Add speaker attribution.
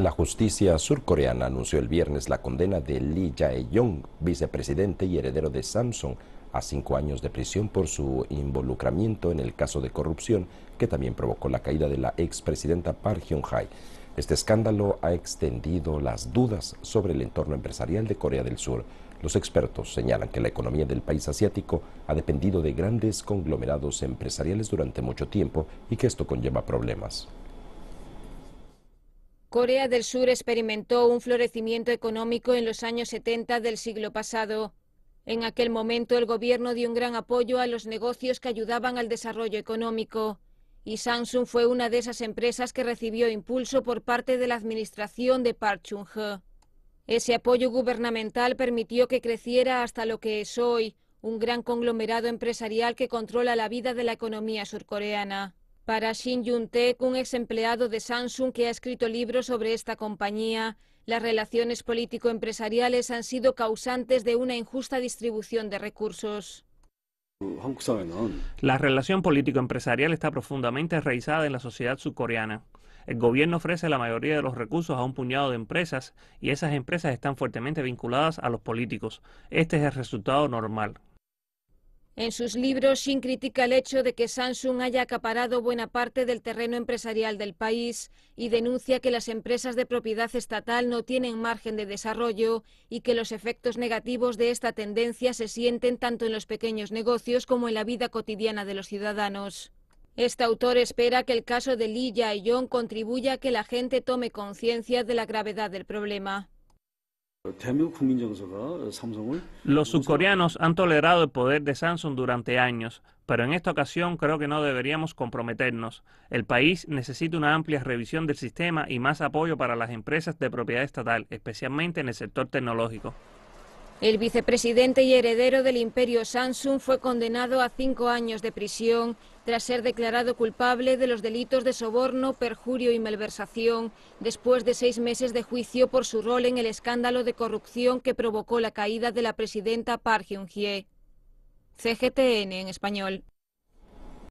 Speaker 1: La justicia surcoreana anunció el viernes la condena de Lee Jae-yong, vicepresidente y heredero de Samsung, a cinco años de prisión por su involucramiento en el caso de corrupción que también provocó la caída de la expresidenta Park Geun-hye. Este escándalo ha extendido las dudas sobre el entorno empresarial de Corea del Sur. Los expertos señalan que la economía del país asiático ha dependido de grandes conglomerados empresariales durante mucho tiempo y que esto conlleva problemas.
Speaker 2: Corea del Sur experimentó un florecimiento económico en los años 70 del siglo pasado. En aquel momento el gobierno dio un gran apoyo a los negocios que ayudaban al desarrollo económico y Samsung fue una de esas empresas que recibió impulso por parte de la administración de Park Chung-hee. Ese apoyo gubernamental permitió que creciera hasta lo que es hoy, un gran conglomerado empresarial que controla la vida de la economía surcoreana. Para Shin Yun-taek, un ex empleado de Samsung que ha escrito libros sobre esta compañía, las relaciones político-empresariales han sido causantes de una injusta distribución de recursos.
Speaker 3: La relación político-empresarial está profundamente enraizada en la sociedad surcoreana. El gobierno ofrece la mayoría de los recursos a un puñado de empresas y esas empresas están fuertemente vinculadas a los políticos. Este es el resultado normal.
Speaker 2: En sus libros, Shin critica el hecho de que Samsung haya acaparado buena parte del terreno empresarial del país y denuncia que las empresas de propiedad estatal no tienen margen de desarrollo y que los efectos negativos de esta tendencia se sienten tanto en los pequeños negocios como en la vida cotidiana de los ciudadanos. Este autor espera que el caso de Lee y yong contribuya a que la gente tome conciencia de la gravedad del problema.
Speaker 3: Los sudcoreanos han tolerado el poder de Samsung durante años, pero en esta ocasión creo que no deberíamos comprometernos. El país necesita una amplia revisión del sistema y más apoyo para las empresas de propiedad estatal, especialmente en el sector tecnológico.
Speaker 2: El vicepresidente y heredero del imperio Samsung fue condenado a cinco años de prisión tras ser declarado culpable de los delitos de soborno, perjurio y malversación, después de seis meses de juicio por su rol en el escándalo de corrupción que provocó la caída de la presidenta Park Geun-hye. CGTN en español.